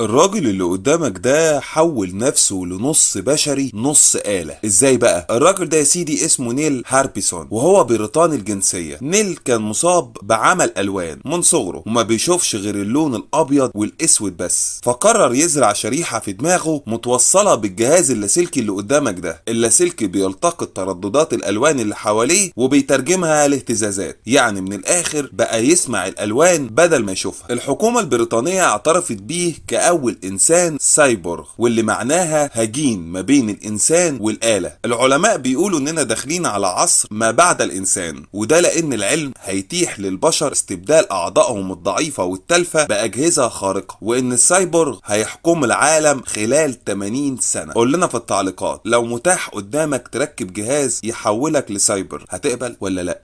الراجل اللي قدامك ده حول نفسه لنص بشري نص آلة ازاي بقى الراجل ده يا سيدي اسمه نيل هاربيسون وهو بريطاني الجنسية نيل كان مصاب بعمل ألوان من صغره وما بيشوفش غير اللون الأبيض والأسود بس فقرر يزرع شريحة في دماغه متوصلة بالجهاز اللاسلكي اللي قدامك ده اللاسلكي بيلتقط ترددات الألوان اللي حواليه وبيترجمها لاهتزازات يعني من الآخر بقى يسمع الألوان بدل ما يشوفها الحكومة البريطانية اعترفت بيه ك أول إنسان سايبورغ واللي معناها هجين ما بين الإنسان والآلة العلماء بيقولوا إننا داخلين على عصر ما بعد الإنسان وده لأن العلم هيتيح للبشر استبدال أعضائهم الضعيفة والتالفة بأجهزة خارقة وإن السايبورغ هيحكم العالم خلال 80 سنة قول لنا في التعليقات لو متاح قدامك تركب جهاز يحولك لسايبر هتقبل ولا لأ